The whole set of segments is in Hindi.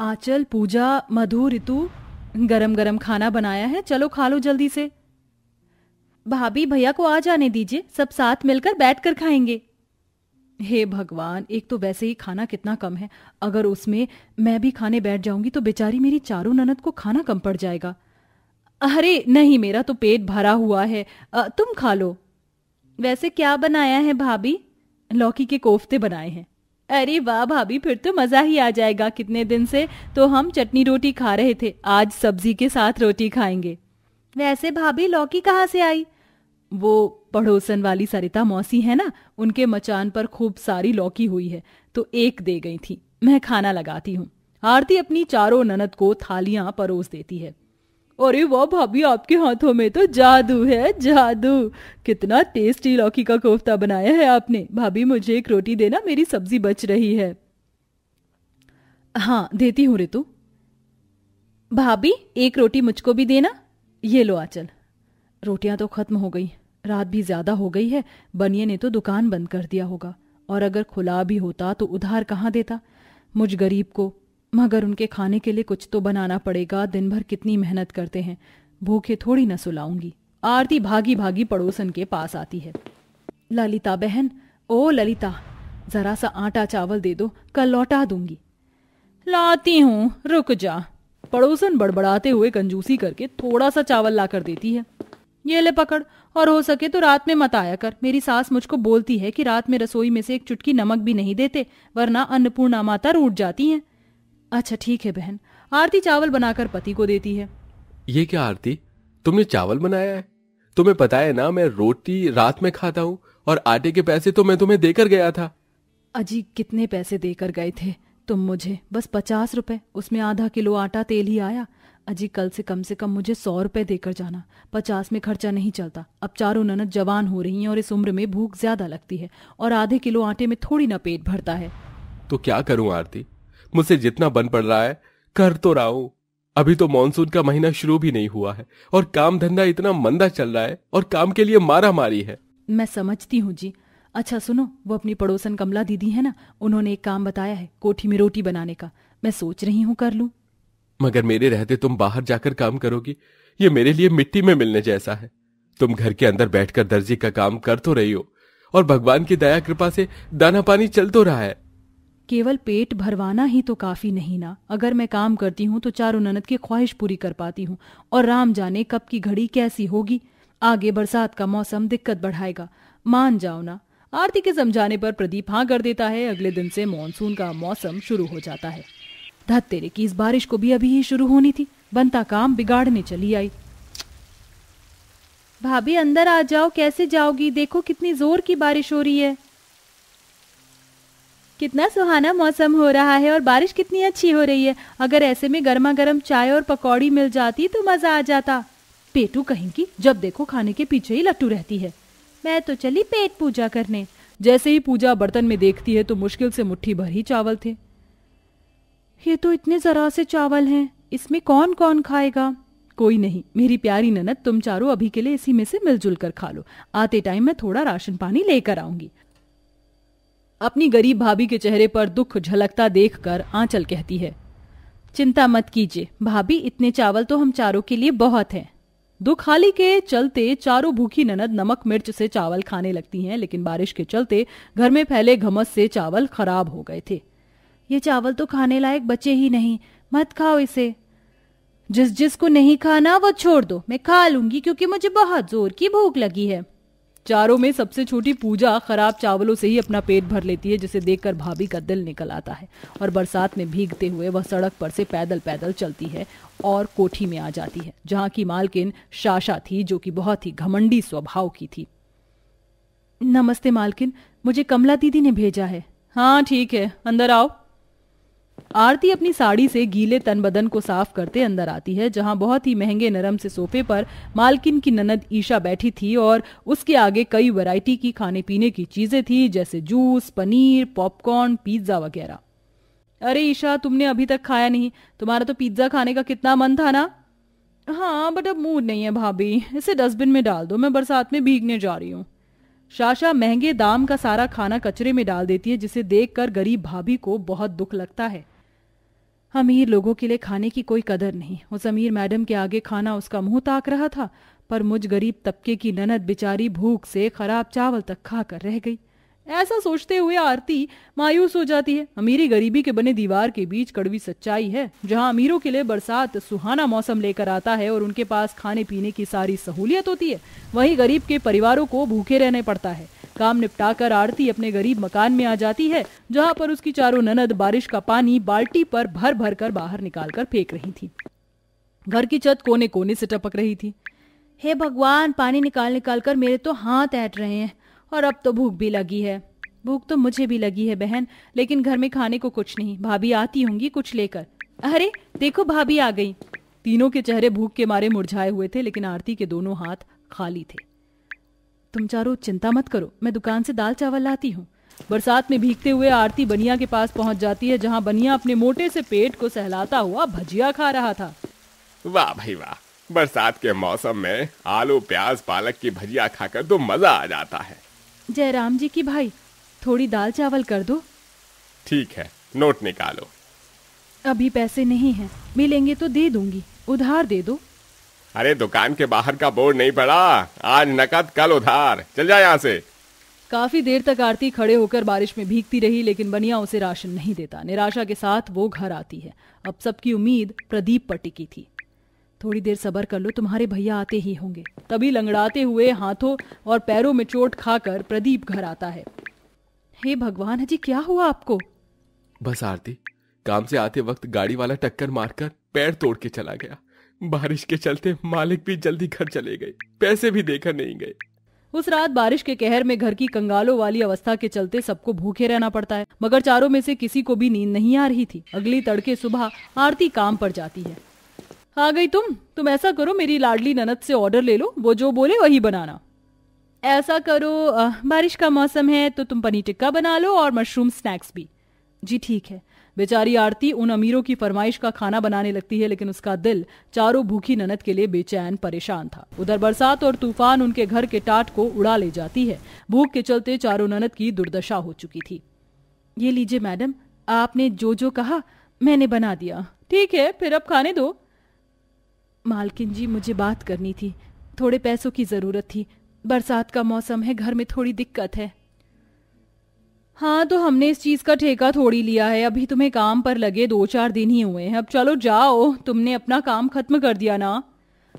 आंचल पूजा मधु ऋतु गरम गरम खाना बनाया है चलो खा लो जल्दी से भाभी भैया को आ जाने दीजिए सब साथ मिलकर बैठ कर खाएंगे हे भगवान एक तो वैसे ही खाना कितना कम है अगर उसमें मैं भी खाने बैठ जाऊंगी तो बेचारी मेरी चारों ननद को खाना कम पड़ जाएगा अरे नहीं मेरा तो पेट भरा हुआ है आ, तुम खा लो वैसे क्या बनाया है भाभी लौकी के कोफ्ते बनाए हैं अरे वाह भाभी फिर तो मजा ही आ जाएगा कितने दिन से तो हम चटनी रोटी खा रहे थे आज सब्जी के साथ रोटी खाएंगे वैसे भाभी लौकी कहाँ से आई वो पड़ोसन वाली सरिता मौसी है ना उनके मचान पर खूब सारी लौकी हुई है तो एक दे गई थी मैं खाना लगाती हूँ आरती अपनी चारों ननद को थालियां परोस देती है अरे वाह भाभी आपके हाथों में तो जादू है जादू कितना टेस्टी लौकी का कोफ्ता बनाया है आपने भाभी मुझे एक रोटी देना मेरी सब्जी बच रही है हाँ देती हूँ रितु भाभी एक रोटी मुझको भी देना ये लो आचल रोटियां तो खत्म हो गई रात भी ज्यादा हो गई है बनिए ने तो दुकान बंद कर दिया होगा और अगर खुला भी होता तो उधार कहाँ देता मुझ गरीब को मगर उनके खाने के लिए कुछ तो बनाना पड़ेगा दिन भर कितनी मेहनत करते हैं भूखे थोड़ी न सुलाऊंगी आरती भागी भागी पड़ोसन के पास आती है ललिता बहन ओ ललिता जरा सा आटा चावल दे दो कल लौटा दूंगी लाती हूँ रुक जा पड़ोसन बड़बड़ाते हुए कंजूसी करके थोड़ा सा चावल ला कर देती है ये ले पकड़ और हो सके तो रात में मत आया कर मेरी सास मुझको बोलती है कि रात में रसोई में से एक चुटकी नमक भी नहीं देते वरना अन्नपूर्णा माता रूट जाती हैं अच्छा ठीक है बहन आरती चावल बनाकर पति को देती है ये क्या आरती तुमने चावल बनाया है तुम्हें पता है ना मैं रोटी रात में खाता हूँ और आटे के पैसे तो मैं तुम्हें देकर गया था अजी कितने पैसे देकर गए थे तुम मुझे बस पचास रुपए उसमें आधा किलो आटा तेल ही आया अजी कल से कम से कम मुझे सौ रुपए देकर जाना पचास में खर्चा नहीं चलता अब चारों ननद जवान हो रही हैं और इस उम्र में भूख ज्यादा लगती है और आधे किलो आटे में थोड़ी ना पेट भरता है तो क्या करूं आरती मुझसे जितना बन पड़ रहा है कर तो रहा हूं अभी तो मानसून का महीना शुरू भी नहीं हुआ है और काम धंधा इतना मंदा चल रहा है और काम के लिए मारा मारी है मैं समझती हूँ जी अच्छा सुनो वो अपनी पड़ोसन कमला दीदी है ना उन्होंने एक काम बताया है कोठी में रोटी बनाने का मैं सोच रही हूँ कर लू मगर मेरे रहते तुम बाहर जाकर काम करोगी ये मेरे लिए मिट्टी में मिलने जैसा है तुम घर के अंदर बैठकर दर्जी का काम कर तो रही हो और भगवान की दया कृपा से दाना पानी चल तो रहा है केवल पेट भरवाना ही तो काफी नहीं ना अगर मैं काम करती हूँ तो चारों ननद की ख्वाहिश पूरी कर पाती हूँ और राम जाने कब की घड़ी कैसी होगी आगे बरसात का मौसम दिक्कत बढ़ाएगा मान जाओ ना आरती के समझाने पर प्रदीप हाँ कर देता है अगले दिन से मानसून का मौसम शुरू हो जाता है धत तेरे की इस बारिश को भी अभी ही शुरू होनी थी बनता काम बिगाड़ने चली आई भाभी अंदर आ जाओ कैसे जाओगी देखो कितनी जोर की बारिश हो रही है कितना सुहाना मौसम हो रहा है और बारिश कितनी अच्छी हो रही है अगर ऐसे में गर्मा गर्म चाय और पकौड़ी मिल जाती तो मजा आ जाता पेटू कहीं की जब देखो खाने के पीछे ही लट्टू रहती है मैं तो चली पेट पूजा करने जैसे ही पूजा बर्तन में देखती है तो मुश्किल से मुट्ठी भर ही चावल थे ये तो इतने जरा से चावल हैं इसमें कौन कौन खाएगा कोई नहीं मेरी प्यारी ननद तुम चारों अभी के लिए इसी में से मिलजुल कर खा लो आते टाइम मैं थोड़ा राशन पानी लेकर आऊंगी अपनी गरीब भाभी के चेहरे पर दुख झलकता देखकर आंचल कहती है चिंता मत कीजिए भाभी इतने चावल तो हम चारों के लिए बहुत हैं हाली के चलते चारों भूखी ननद नमक मिर्च से चावल खाने लगती हैं लेकिन बारिश के चलते घर में फैले घमस से चावल खराब हो गए थे ये चावल तो खाने लायक बचे ही नहीं मत खाओ इसे जिस जिस को नहीं खाना वो छोड़ दो मैं खा लूंगी क्योंकि मुझे बहुत जोर की भूख लगी है चारों में सबसे छोटी पूजा खराब चावलों से ही अपना पेट भर लेती है जिसे देखकर भाभी का दिल निकल आता है और बरसात में भीगते हुए वह सड़क पर से पैदल पैदल चलती है और कोठी में आ जाती है जहाँ की मालकिन शाशा थी जो कि बहुत ही घमंडी स्वभाव की थी नमस्ते मालकिन मुझे कमला दीदी ने भेजा है हाँ ठीक है अंदर आओ आरती अपनी साड़ी से गीले तन बदन को साफ करते अंदर आती है जहां बहुत ही महंगे नरम से सोफे पर मालकिन की ननद ईशा बैठी थी और उसके आगे कई वैरायटी की खाने पीने की चीजें थी जैसे जूस पनीर पॉपकॉर्न पिज्जा वगैरह अरे ईशा तुमने अभी तक खाया नहीं तुम्हारा तो पिज्जा खाने का कितना मन था ना हाँ बट अब मूड नहीं है भाभी इसे डस्टबिन में डाल दो मैं बरसात में भीगने जा रही हूँ शाशा महंगे दाम का सारा खाना कचरे में डाल देती है जिसे देखकर गरीब भाभी को बहुत दुख लगता है अमीर लोगों के लिए खाने की कोई कदर नहीं उस अमीर मैडम के आगे खाना उसका मुंह ताक रहा था पर मुझ गरीब तबके की ननद बेचारी भूख से खराब चावल तक खाकर रह गई ऐसा सोचते हुए आरती मायूस हो जाती है अमीरी गरीबी के बने दीवार के बीच कड़वी सच्चाई है जहां अमीरों के लिए बरसात सुहाना मौसम लेकर आता है और उनके पास खाने पीने की सारी सहूलियत होती है वहीं गरीब के परिवारों को भूखे रहने पड़ता है काम निपटाकर आरती अपने गरीब मकान में आ जाती है जहाँ पर उसकी चारों ननद बारिश का पानी बाल्टी पर भर भर कर बाहर निकाल कर फेंक रही थी घर की छत कोने कोने से टपक रही थी हे भगवान पानी निकाल निकाल कर मेरे तो हाथ ऐट रहे हैं और अब तो भूख भी लगी है भूख तो मुझे भी लगी है बहन लेकिन घर में खाने को कुछ नहीं भाभी आती होंगी कुछ लेकर अरे देखो भाभी आ गई तीनों के चेहरे भूख के मारे मुरझाए हुए थे लेकिन आरती के दोनों हाथ खाली थे तुम चारों चिंता मत करो मैं दुकान से दाल चावल लाती हूँ बरसात में भीगते हुए आरती बनिया के पास पहुंच जाती है जहाँ बनिया अपने मोटे से पेट को सहलाता हुआ भजिया खा रहा था वाह भाई वाह बरसात के मौसम में आलू प्याज पालक की भजिया खाकर तो मजा आ जाता है जयराम जी की भाई थोड़ी दाल चावल कर दो ठीक है नोट निकालो अभी पैसे नहीं हैं मिलेंगे तो दे दूंगी उधार दे दो अरे दुकान के बाहर का बोर्ड नहीं पड़ा आज नकद कल उधार चल जाए यहाँ से काफी देर तक आरती खड़े होकर बारिश में भीगती रही लेकिन बनिया उसे राशन नहीं देता निराशा के साथ वो घर आती है अब सबकी उम्मीद प्रदीप पर टिकी थी थोड़ी देर सबर कर लो तुम्हारे भैया आते ही होंगे तभी लंगड़ाते हुए हाथों और पैरों में चोट खाकर प्रदीप घर आता है हे भगवान जी क्या हुआ आपको बस आरती काम से आते वक्त गाड़ी वाला टक्कर मारकर पैर तोड़ के चला गया बारिश के चलते मालिक भी जल्दी घर चले गए पैसे भी देकर नहीं गए उस रात बारिश के कहर में घर की कंगालों वाली अवस्था के चलते सबको भूखे रहना पड़ता है मगर चारों में से किसी को भी नींद नहीं आ रही थी अगली तड़के सुबह आरती काम पर जाती है आ गई तुम तुम ऐसा करो मेरी लाडली ननद से ऑर्डर ले लो वो जो बोले वही बनाना ऐसा करो आ, बारिश का मौसम है तो तुम पनीर टिक्का बना लो और मशरूम स्नैक्स भी जी ठीक है बेचारी आरती उन अमीरों की फरमाइश का खाना बनाने लगती है लेकिन उसका दिल चारों भूखी ननद के लिए बेचैन परेशान था उधर बरसात और तूफान उनके घर के टाट को उड़ा ले जाती है भूख के चलते चारों ननद की दुर्दशा हो चुकी थी ये लीजिए मैडम आपने जो जो कहा मैंने बना दिया ठीक है फिर अब खाने दो मालकिन जी मुझे बात करनी थी थोड़े पैसों की ज़रूरत थी बरसात का मौसम है घर में थोड़ी दिक्कत है हाँ तो हमने इस चीज़ का ठेका थोड़ी लिया है अभी तुम्हें काम पर लगे दो चार दिन ही हुए हैं अब चलो जाओ तुमने अपना काम खत्म कर दिया ना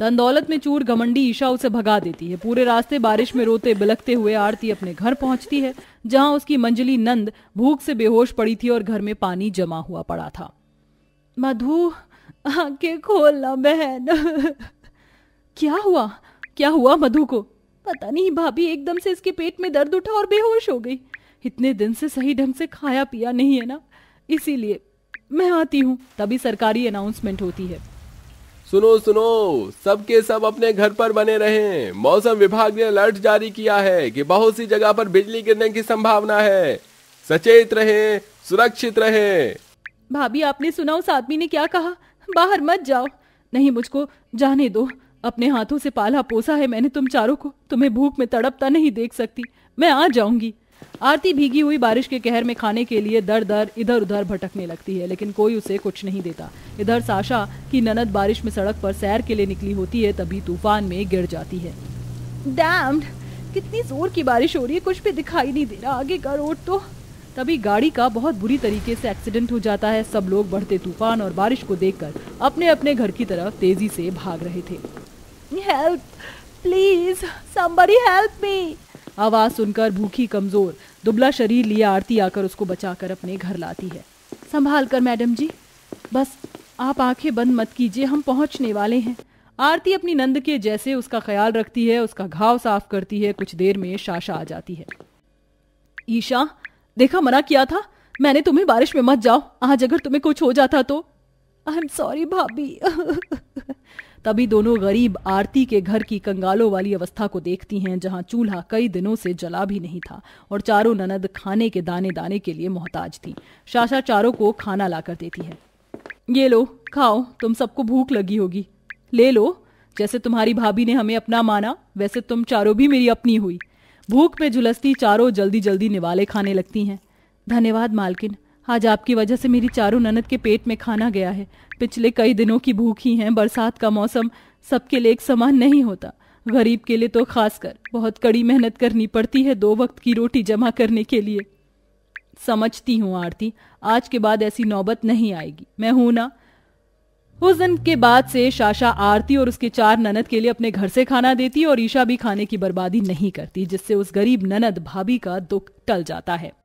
धन दौलत में चूर घमंडी ईशा उसे भगा देती है पूरे रास्ते बारिश में रोते बिलकते हुए आरती अपने घर पहुंचती है जहां उसकी मंजली नंद भूख से बेहोश पड़ी थी और घर में पानी जमा हुआ पड़ा था मधु आंखें खोलना बहन क्या हुआ क्या हुआ मधु को पता नहीं भाभी एकदम से इसके पेट में दर्द उठा और बेहोश हो गई इतने दिन से सही ढंग से खाया पिया नहीं है ना इसीलिए मैं आती हूँ तभी सरकारी अनाउंसमेंट होती है सुनो सुनो सबके सब अपने घर पर बने रहे मौसम विभाग ने अलर्ट जारी किया है कि बहुत सी जगह पर बिजली गिरने की संभावना है सचेत रहे सुरक्षित रहे भाभी आपने सुना उस आदमी ने क्या कहा बाहर मत जाओ नहीं मुझको जाने दो अपने हाथों से पाला पोसा है मैंने तुम चारों को तुम्हें भूख में तड़पता नहीं देख सकती मैं आ जाऊंगी आरती भीगी हुई बारिश के कहर में खाने के लिए दर दर इधर उधर भटकने लगती है लेकिन कोई उसे कुछ नहीं देता इधर साशा की ननद बारिश में सड़क पर सैर के लिए निकली होती है तभी तूफान में गिर जाती है डैम्ड कितनी जोर की बारिश हो रही है कुछ भी दिखाई नहीं दे रहा आगे का रोड तो तभी गाड़ी का बहुत बुरी तरीके से एक्सीडेंट हो जाता है सब लोग बढ़ते तूफान और बारिश को देखकर अपने अपने घर की तरफ तेजी से भाग रहे थे help please somebody help me आवाज सुनकर भूखी कमजोर दुबला शरीर लिए आरती आकर उसको बचाकर अपने घर लाती है संभाल कर मैडम जी बस आप आंखें बंद मत कीजिए हम पहुंचने वाले हैं आरती अपनी नंद के जैसे उसका ख्याल रखती है उसका घाव साफ करती है कुछ देर में शाशा आ जाती है ईशा देखा मना किया था मैंने तुम्हें बारिश में मत जाओ आज अगर तुम्हें कुछ हो जाता तो आई एम सॉरी भाभी तभी दोनों गरीब आरती के घर की कंगालों वाली अवस्था को देखती हैं जहां चूल्हा कई दिनों से जला भी नहीं था और चारों ननद खाने के दाने दाने के लिए मोहताज थी शाशा चारों को खाना लाकर देती है ये लो खाओ तुम सबको भूख लगी होगी ले लो जैसे तुम्हारी भाभी ने हमें अपना माना वैसे तुम चारों भी मेरी अपनी हुई भूख में झुलसती चारों जल्दी जल्दी निवाले खाने लगती हैं धन्यवाद मालकिन आज आपकी वजह से मेरी चारों ननद के पेट में खाना गया है पिछले कई दिनों की भूख ही है बरसात का मौसम सबके लिए एक समान नहीं होता गरीब के लिए तो खासकर बहुत कड़ी मेहनत करनी पड़ती है दो वक्त की रोटी जमा करने के लिए समझती हूँ आरती आज के बाद ऐसी नौबत नहीं आएगी मैं हूं ना उस दिन के बाद से शाशा आरती और उसके चार ननद के लिए अपने घर से खाना देती और ईशा भी खाने की बर्बादी नहीं करती जिससे उस गरीब ननद भाभी का दुख टल जाता है